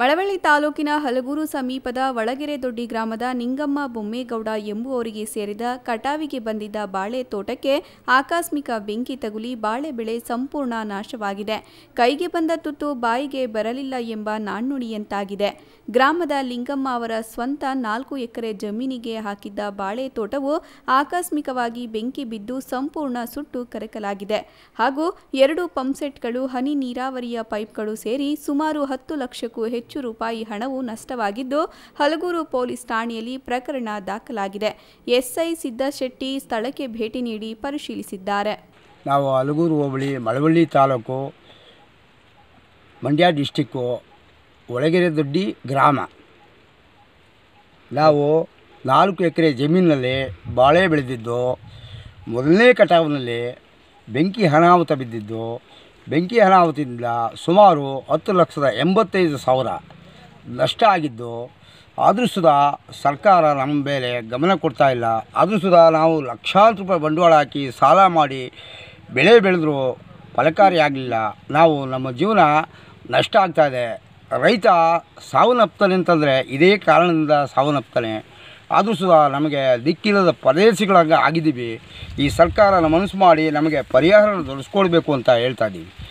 ಮಳವಳ್ಳಿ ತಾಲೂಕಿನ ಹಲಗೂರು ಸಮೀಪದ ವಳಗೆರೆ ದೊಡ್ಡಿ ಗ್ರಾಮದ ನಿಂಗಮ್ಮ ಬೊಮ್ಮೇಗೌಡ ಎಂಬುವವರಿಗೆ ಸೇರಿದ ಕಟಾವಿಗೆ ಬಂದಿದ್ದ ಬಾಳೆ ತೋಟಕ್ಕೆ ಆಕಸ್ಮಿಕ ಬೆಂಕಿ ತಗುಲಿ ಬಾಳೆ ಬೆಳೆ ಸಂಪೂರ್ಣ ನಾಶವಾಗಿದೆ ಕೈಗೆ ಬಂದ ತುತ್ತು ಬಾಯಿಗೆ ಬರಲಿಲ್ಲ ಎಂಬ ನಾಣ್ಣುಡಿಯಂತಾಗಿದೆ ಗ್ರಾಮದ ಲಿಂಗಮ್ಮ ಅವರ ಸ್ವಂತ ನಾಲ್ಕು ಎಕರೆ ಜಮೀನಿಗೆ ಹಾಕಿದ್ದ ಬಾಳೆ ತೋಟವು ಆಕಸ್ಮಿಕವಾಗಿ ಬೆಂಕಿ ಬಿದ್ದು ಸಂಪೂರ್ಣ ಸುಟ್ಟು ಕರಕಲಾಗಿದೆ ಹಾಗೂ ಎರಡು ಪಂಪ್ಸೆಟ್ಗಳು ಹನಿ ನೀರಾವರಿಯ ಪೈಪ್ಗಳು ಸೇರಿ ಸುಮಾರು ಹತ್ತು ಲಕ್ಷಕ್ಕೂ ಹೆಚ್ಚು ಹೆಚ್ಚು ರೂಪಾಯಿ ಹಣವು ನಷ್ಟವಾಗಿದ್ದು ಹಲಗೂರು ಪೊಲೀಸ್ ಠಾಣೆಯಲ್ಲಿ ಪ್ರಕರಣ ದಾಖಲಾಗಿದೆ ಎಸ್ಐ ಸಿದ್ದಶೆಟ್ಟಿ ಸ್ಥಳಕ್ಕೆ ಭೇಟಿ ನೀಡಿ ಪರಿಶೀಲಿಸಿದ್ದಾರೆ ನಾವು ಹಲಗೂರು ಹೋಬಳಿ ಮಳವಳ್ಳಿ ತಾಲೂಕು ಮಂಡ್ಯ ಡಿಸ್ಟಿಕ್ಕು ಒಳಗೆರೆ ದೊಡ್ಡಿ ಗ್ರಾಮ ನಾವು ನಾಲ್ಕು ಎಕರೆ ಜಮೀನಿನಲ್ಲಿ ಬಾಳೆ ಬೆಳೆದಿದ್ದು ಮೊದಲನೇ ಕಟಾವಿನಲ್ಲಿ ಬೆಂಕಿ ಅನಾಹುತ ಬಿದ್ದಿದ್ದು ಬೆಂಕಿ ಅನಾಹುತದಿಂದ ಸುಮಾರು ಹತ್ತು ಲಕ್ಷದ ಎಂಬತ್ತೈದು ಸಾವಿರ ನಷ್ಟ ಆಗಿದ್ದು ಆದರೂ ಸುಧಾ ಸರ್ಕಾರ ನಮ್ಮ ಮೇಲೆ ಗಮನ ಕೊಡ್ತಾ ಇಲ್ಲ ಆದರೂ ಸುಧಾ ನಾವು ಲಕ್ಷಾಂತರ ರೂಪಾಯಿ ಬಂಡವಾಳ ಹಾಕಿ ಸಾಲ ಮಾಡಿ ಬೆಳೆ ಬೆಳೆದರೂ ಫಲಕಾರಿಯಾಗಲಿಲ್ಲ ನಾವು ನಮ್ಮ ಜೀವನ ನಷ್ಟ ಆಗ್ತಾಯಿದೆ ರೈತ ಸಾವನ್ನಪ್ತಾನೆ ಅಂತಂದರೆ ಇದೇ ಕಾರಣದಿಂದ ಸಾವನ್ನಪ್ತಾನೆ ಆದರೂ ಸಹ ನಮಗೆ ದಿಕ್ಕಿಲ್ಲದ ಪ್ರದೇಶಗಳಾಗಿ ಆಗಿದ್ದೀವಿ ಈ ಸರ್ಕಾರ ಮನಸ್ಸು ಮಾಡಿ ನಮಗೆ ಪರಿಹಾರ ದೊರೆಸ್ಕೊಳ್ಬೇಕು ಅಂತ ಹೇಳ್ತಾ ಇದ್ದೀವಿ